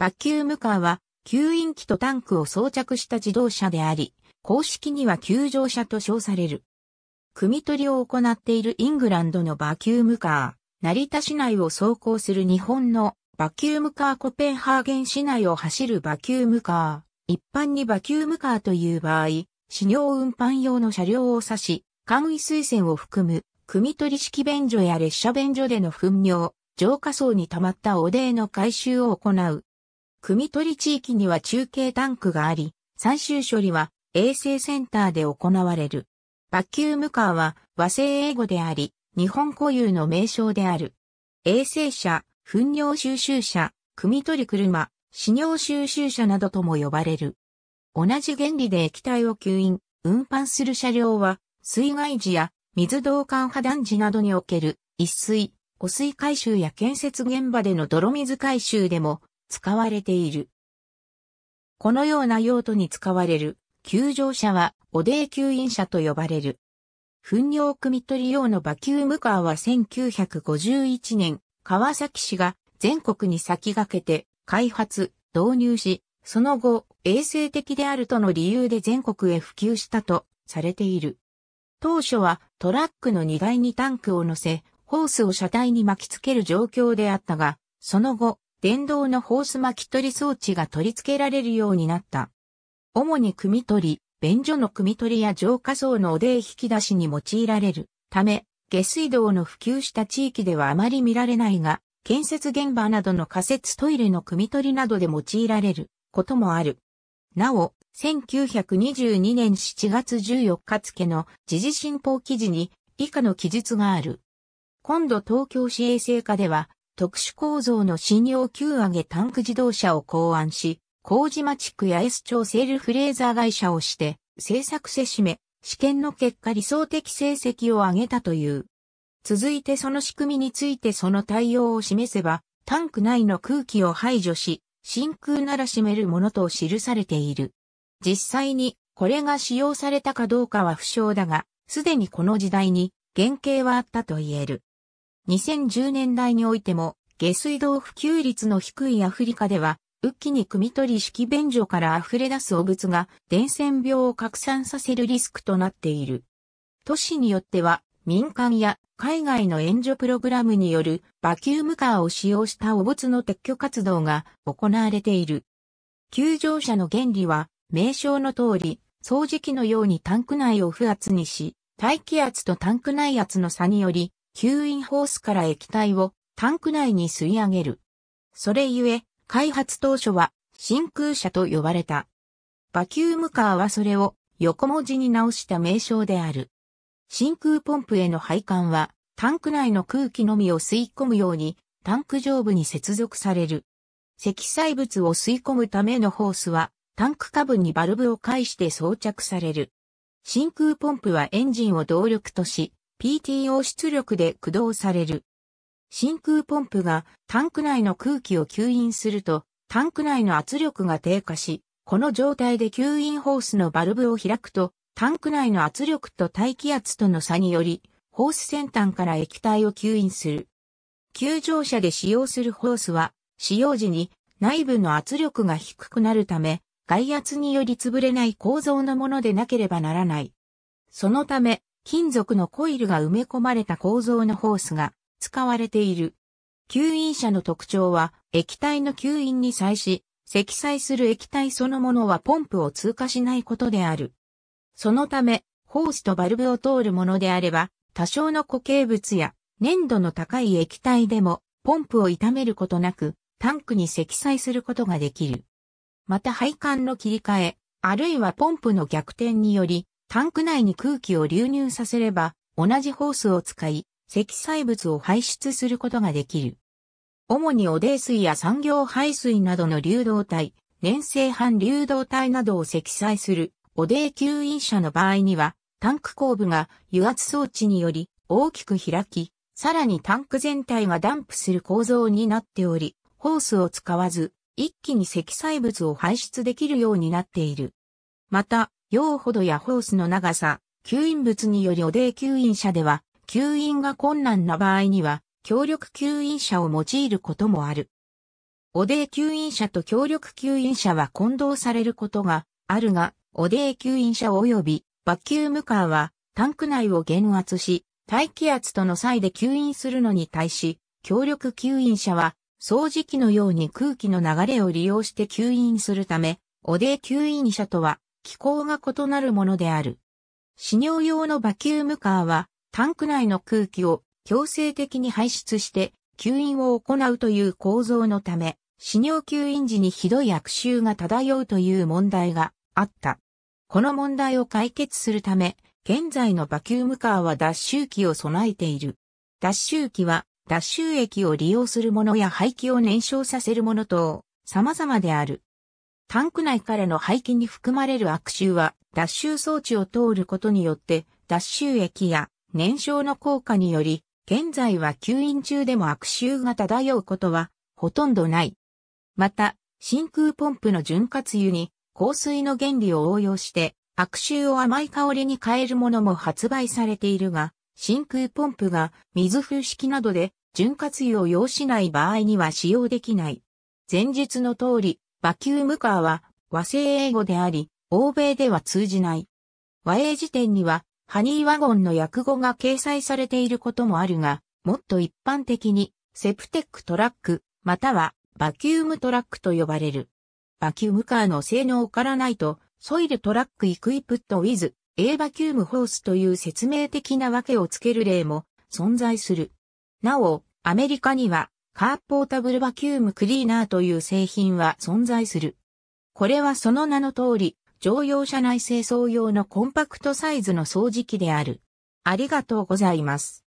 バキュームカーは、吸引機とタンクを装着した自動車であり、公式には救乗車と称される。組取りを行っているイングランドのバキュームカー、成田市内を走行する日本のバキュームカーコペンハーゲン市内を走るバキュームカー、一般にバキュームカーという場合、市尿運搬用の車両を指し、簡易水栓を含む、組取り式便所や列車便所での糞尿、浄化槽に溜まった汚泥の回収を行う、組取地域には中継タンクがあり、最終処理は衛星センターで行われる。バキュームカーは和製英語であり、日本固有の名称である。衛星車、糞尿収集車、組取車、死尿収集車などとも呼ばれる。同じ原理で液体を吸引、運搬する車両は、水害時や水道管破断時などにおける、一水、汚水回収や建設現場での泥水回収でも使われている。このような用途に使われる、球場車は、汚泥吸引車と呼ばれる。糞尿汲み取り用のバキュームカーは1951年、川崎市が全国に先駆けて開発、導入し、その後、衛生的であるとの理由で全国へ普及したとされている。当初はトラックの荷台にタンクを乗せ、ホースを車体に巻きつける状況であったが、その後、電動のホース巻き取り装置が取り付けられるようになった。主に組み取り、便所の組み取りや浄化層のでえ引き出しに用いられるため、下水道の普及した地域ではあまり見られないが、建設現場などの仮設トイレの組み取りなどで用いられることもある。なお、1922年7月14日付の時事新報記事に以下の記述がある。今度東京市衛生課では特殊構造の信用給上げタンク自動車を考案し、麹町区八重洲町セールフレーザー会社をして、制作せしめ、試験の結果理想的成績を上げたという。続いてその仕組みについてその対応を示せば、タンク内の空気を排除し、真空なら閉めるものと記されている。実際にこれが使用されたかどうかは不詳だが、すでにこの時代に原型はあったと言える。2010年代においても、下水道普及率の低いアフリカでは、っきに汲み取り式便所から溢れ出す汚物が伝染病を拡散させるリスクとなっている。都市によっては民間や海外の援助プログラムによるバキュームカーを使用した汚物の撤去活動が行われている。救助者の原理は名称の通り掃除機のようにタンク内を不圧にし、大気圧とタンク内圧の差により吸引ホースから液体をタンク内に吸い上げる。それゆえ、開発当初は真空車と呼ばれた。バキュームカーはそれを横文字に直した名称である。真空ポンプへの配管はタンク内の空気のみを吸い込むようにタンク上部に接続される。積載物を吸い込むためのホースはタンク下部にバルブを介して装着される。真空ポンプはエンジンを動力とし、PTO 出力で駆動される。真空ポンプがタンク内の空気を吸引すると、タンク内の圧力が低下し、この状態で吸引ホースのバルブを開くと、タンク内の圧力と大気圧との差により、ホース先端から液体を吸引する。急乗車で使用するホースは、使用時に内部の圧力が低くなるため、外圧により潰れない構造のものでなければならない。そのため、金属のコイルが埋め込まれた構造のホースが使われている。吸引車の特徴は液体の吸引に際し、積載する液体そのものはポンプを通過しないことである。そのため、ホースとバルブを通るものであれば、多少の固形物や粘度の高い液体でもポンプを傷めることなく、タンクに積載することができる。また配管の切り替え、あるいはポンプの逆転により、タンク内に空気を流入させれば、同じホースを使い、積載物を排出することができる。主に汚泥水や産業排水などの流動体、粘性反流動体などを積載する汚泥吸引車の場合には、タンク後部が油圧装置により大きく開き、さらにタンク全体がダンプする構造になっており、ホースを使わず、一気に積載物を排出できるようになっている。また、用ほどやホースの長さ、吸引物によりおで吸引車では、吸引が困難な場合には、強力吸引車を用いることもある。おで吸引車と強力吸引車は混同されることがあるが、おで吸引車及びバキュームカーはタンク内を減圧し、大気圧との際で吸引するのに対し、強力吸引車は掃除機のように空気の流れを利用して吸引するため、おで吸引車とは気候が異なるものである。飼尿用のバキュームカーは、タンク内の空気を強制的に排出して吸引を行うという構造のため、死尿吸引時にひどい悪臭が漂うという問題があった。この問題を解決するため、現在のバキュームカーは脱臭機を備えている。脱臭機は脱臭液を利用するものや排気を燃焼させるもの等、様々である。タンク内からの排気に含まれる悪臭は、脱臭装置を通ることによって、脱臭液や燃焼の効果により、現在は吸引中でも悪臭が漂うことは、ほとんどない。また、真空ポンプの潤滑油に、香水の原理を応用して、悪臭を甘い香りに変えるものも発売されているが、真空ポンプが水風式などで潤滑油を要しない場合には使用できない。前述の通り、バキュームカーは和製英語であり、欧米では通じない。和英辞典には、ハニーワゴンの訳語が掲載されていることもあるが、もっと一般的に、セプテックトラック、またはバキュームトラックと呼ばれる。バキュームカーの性能からないと、ソイルトラックイクイプットウィズ、A バキュームホースという説明的な訳をつける例も存在する。なお、アメリカにはカーポータブルバキュームクリーナーという製品は存在する。これはその名の通り、乗用車内清掃用のコンパクトサイズの掃除機である。ありがとうございます。